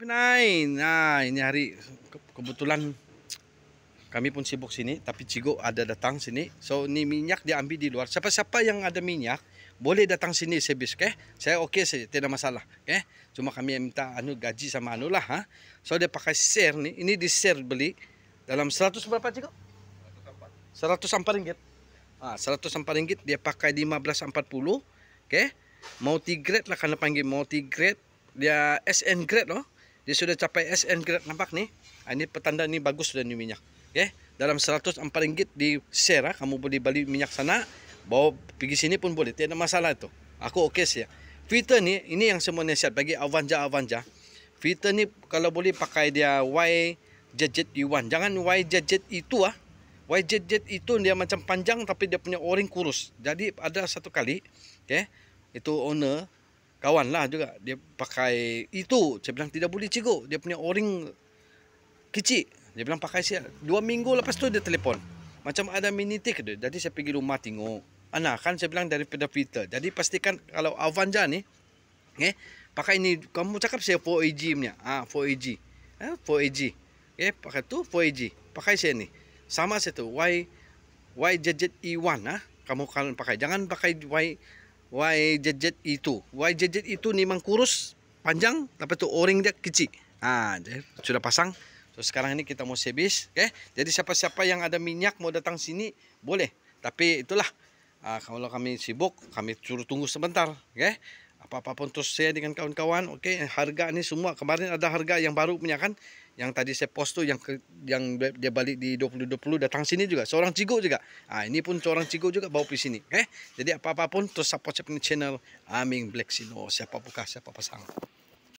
Pinain. Nah, ini hari kebetulan kami pun sibuk sini, tapi Cigo ada datang sini. So, ni minyak diambil di luar. Siapa-siapa yang ada minyak, boleh datang sini sebis, okay? Saya okay, saja, tidak masalah, okay? Cuma kami yang minta anu gaji sama anu lah, ha? So, dia pakai share ni. Ini di share beli dalam seratus berapa, Cigo? Seratus 104 ringgit. Ah, seratus 104 ringgit dia pakai lima belas empat puluh. Okay, Multi grade lah kena panggil multi grade. Dia SN grade loh. Dia sudah capai SN grade nampak ni. Ah, ini petanda ni bagus sudah ni minyak. Okey. Eh, dalam rm ringgit di share ah, kamu boleh beli minyak sana, bawa pergi sini pun boleh, tiada masalah itu. Aku okey saja. Filter ni ini yang semua nasihat bagi Avanza Avanza. Filter ni kalau boleh pakai dia Y jet E1. Jangan Y jet itu ah. Y jet itu dia macam panjang tapi dia punya o kurus. Jadi ada satu kali, okey. Eh, itu owner kawan lah juga dia pakai itu saya bilang tidak boleh cikgu dia punya o-ring kecil dia bilang pakai saya dua minggu lepas tu dia telefon macam ada mini tick dia jadi saya pergi rumah tengok anak kan saya bilang daripada filter jadi pastikan kalau Avanza ni eh, pakai ini. kamu cakap saya 4AG punya ah ha, 4AG eh, 4AG eh, pakai tu 4AG pakai saya ni sama saya tu Y Y jejet E1 ha? kamu kalau pakai jangan pakai Y Y jejet itu. Y jejet ni memang kurus, panjang, tapi tu o-ring dia kecil. Ah, ha, sudah pasang. So sekarang ini kita mau sebis, okey. Jadi siapa-siapa yang ada minyak mau datang sini boleh. Tapi itulah uh, kalau kami sibuk, kami suruh tunggu sebentar, okay? Apa-apa pun terus saya dengan kawan-kawan, okay? Harga ini semua kemarin ada harga yang baru punya kan yang tadi saya post tu yang yang dia balik di 2020 datang sini juga seorang cigo juga ah ini pun seorang cigo juga bawa pergi sini eh jadi apa-apa terus support saya punya channel Aming Black Sino siapa buka siapa pasang